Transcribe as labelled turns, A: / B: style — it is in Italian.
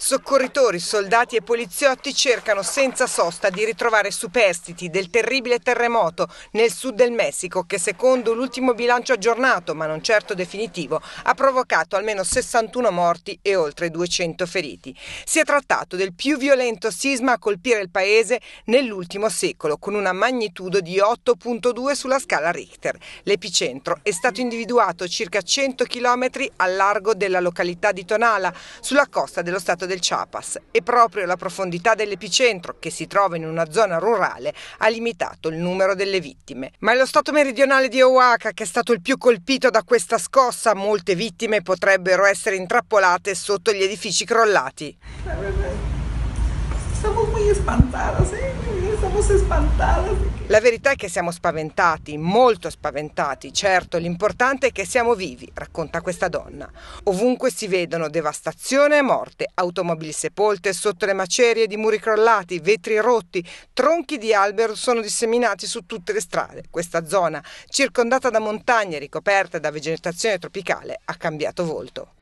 A: Soccorritori, soldati e poliziotti cercano senza sosta di ritrovare superstiti del terribile terremoto nel sud del Messico che secondo l'ultimo bilancio aggiornato, ma non certo definitivo, ha provocato almeno 61 morti e oltre 200 feriti. Si è trattato del più violento sisma a colpire il paese nell'ultimo secolo con una magnitudo di 8.2 sulla scala Richter. L'epicentro è stato individuato circa 100 km a largo della località di Tonala, sulla costa dello Stato del Chiapas e proprio la profondità dell'epicentro, che si trova in una zona rurale, ha limitato il numero delle vittime. Ma è lo stato meridionale di Oaxaca che è stato il più colpito da questa scossa, molte vittime potrebbero essere intrappolate sotto gli edifici crollati.
B: Estamos muy espantadas, eh? Estamos espantadas.
A: La verità è che siamo spaventati, molto spaventati, certo, l'importante è che siamo vivi, racconta questa donna. Ovunque si vedono devastazione e morte, automobili sepolte sotto le macerie di muri crollati, vetri rotti, tronchi di albero sono disseminati su tutte le strade. Questa zona, circondata da montagne ricoperte da vegetazione tropicale, ha cambiato volto.